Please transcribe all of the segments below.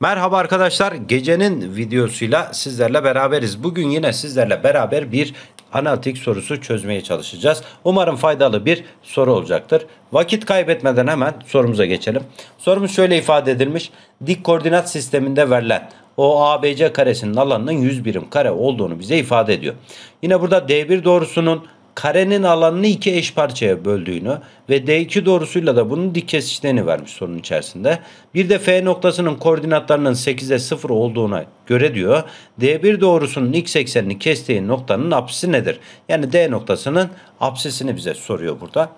Merhaba arkadaşlar gecenin videosuyla sizlerle beraberiz. Bugün yine sizlerle beraber bir analitik sorusu çözmeye çalışacağız. Umarım faydalı bir soru olacaktır. Vakit kaybetmeden hemen sorumuza geçelim. Sorumuz şöyle ifade edilmiş. Dik koordinat sisteminde verilen o ABC karesinin alanının 100 birim kare olduğunu bize ifade ediyor. Yine burada D1 doğrusunun karenin alanını iki eş parçaya böldüğünü ve D2 doğrusuyla da bunun dik kesişlerini vermiş sorunun içerisinde. Bir de F noktasının koordinatlarının 8'e 0 olduğuna göre diyor D1 doğrusunun x eksenini kestiği noktanın apsisi nedir? Yani D noktasının apsisini bize soruyor burada.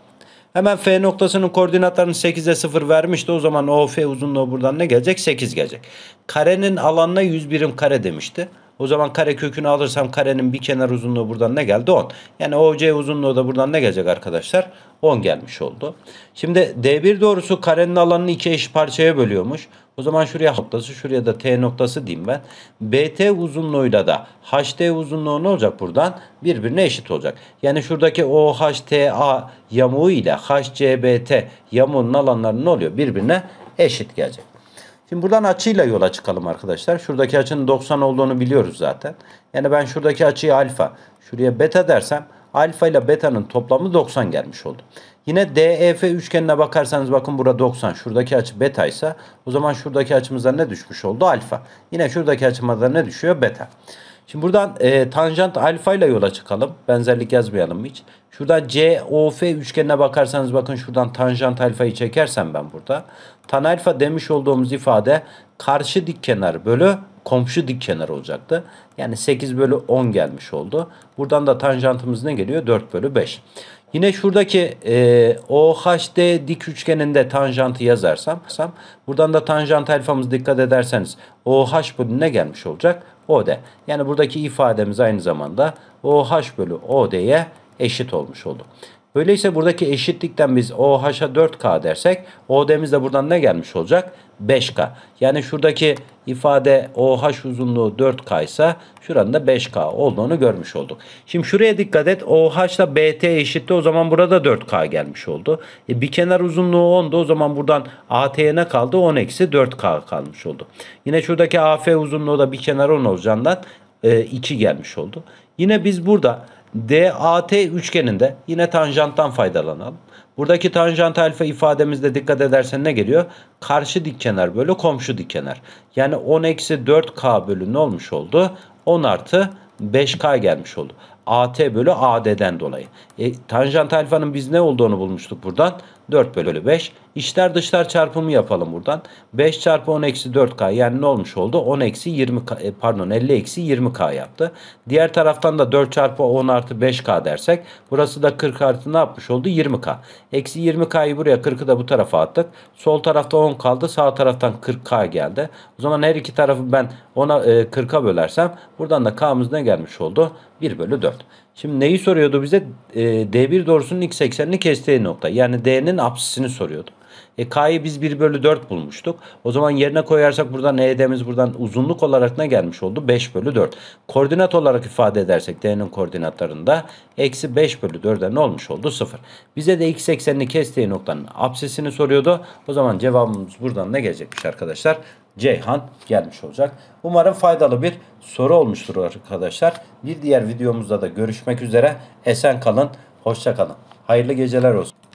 Hemen F noktasının koordinatlarını 8'e 0 vermişti. O zaman OF uzunluğu buradan ne gelecek? 8 gelecek. Karenin alanına 100 birim kare demişti. O zaman kare kökünü alırsam karenin bir kenar uzunluğu buradan ne geldi? 10. Yani OC uzunluğu da buradan ne gelecek arkadaşlar? 10 gelmiş oldu. Şimdi D1 doğrusu karenin alanını iki eş parçaya bölüyormuş. O zaman şuraya noktası, şuraya da T noktası diyeyim ben. BT uzunluğuyla da HT uzunluğu ne olacak buradan? Birbirine eşit olacak. Yani şuradaki OHTA yamuğu ile HCBT yamuğunun alanları ne oluyor? Birbirine eşit gelecek. Şimdi buradan açıyla yola çıkalım arkadaşlar. Şuradaki açının 90 olduğunu biliyoruz zaten. Yani ben şuradaki açıyı alfa, şuraya beta dersem alfa ile beta'nın toplamı 90 gelmiş oldu. Yine DEF üçgenine bakarsanız bakın burada 90. Şuradaki açı beta ise o zaman şuradaki açımızda ne düşmüş oldu? Alfa. Yine şuradaki açımızda ne düşüyor? Beta. Şimdi buradan e, tanjant alfa ile yola çıkalım. Benzerlik yazmayalım hiç. Şurada COF üçgenine bakarsanız bakın şuradan tanjant alfayı çekersem ben burada. Tan alfa demiş olduğumuz ifade karşı dik kenar bölü komşu dik kenar olacaktı. Yani 8 bölü 10 gelmiş oldu. Buradan da tanjantımız ne geliyor? 4 bölü 5. Yine şuradaki e, OHD dik üçgeninde tanjantı yazarsam buradan da tanjant alfamız dikkat ederseniz OH ne gelmiş olacak. OD. Yani buradaki ifademiz aynı zamanda OH bölü OD'ye eşit olmuş oldu. Öyleyse buradaki eşitlikten biz OH'a 4K dersek OD'miz de buradan ne gelmiş olacak? 5K. Yani şuradaki ifade OH uzunluğu 4K ise şuranın da 5K olduğunu görmüş olduk. Şimdi şuraya dikkat et. OH ile BT eşitti. O zaman burada 4K gelmiş oldu. E, bir kenar uzunluğu 10'du. O zaman buradan AT'ye ne kaldı? 10 eksi 4K kalmış oldu. Yine şuradaki AF uzunluğu da bir kenar 10 olacağından 2 e, gelmiş oldu. Yine biz burada DAT üçgeninde yine tanjanttan faydalanalım. Buradaki tanjant alfa ifademizde dikkat edersen ne geliyor? Karşı dikkenar bölü komşu dikkenar. Yani 10 eksi 4k bölü ne olmuş oldu? 10 artı 5k gelmiş oldu. AT bölü AD'den dolayı. E, tanjant alfanın biz ne olduğunu bulmuştuk buradan? 4 bölü 5. İçler dışlar çarpımı yapalım buradan. 5 çarpı 10 eksi 4K yani ne olmuş oldu? 10 eksi 20 e, pardon 50 eksi 20K yaptı. Diğer taraftan da 4 çarpı 10 artı 5K dersek burası da 40 artı ne yapmış oldu? 20K. Eksi 20K'yı buraya 40'ı da bu tarafa attık. Sol tarafta 10 kaldı. Sağ taraftan 40K geldi. O zaman her iki tarafı ben 10'a 40'a e, bölersem buradan da K'mız ne gelmiş oldu? 1 bölü 4. Şimdi neyi soruyordu bize? E, D1 doğrusunun x eksenini kestiği nokta. Yani D'nin K'nın apsisini soruyordum. E, K'yı biz 1 bölü 4 bulmuştuk. O zaman yerine koyarsak buradan ED'miz buradan uzunluk olarak ne gelmiş oldu? 5 bölü 4. Koordinat olarak ifade edersek D'nin koordinatlarında eksi 5 bölü 4'e ne olmuş oldu? 0. Bize de x eksenini kestiği noktanın apsisini soruyordu. O zaman cevabımız buradan ne gelecekmiş arkadaşlar? Ceyhan gelmiş olacak. Umarım faydalı bir soru olmuştur arkadaşlar. Bir diğer videomuzda da görüşmek üzere. Esen kalın, hoşça kalın. Hayırlı geceler olsun.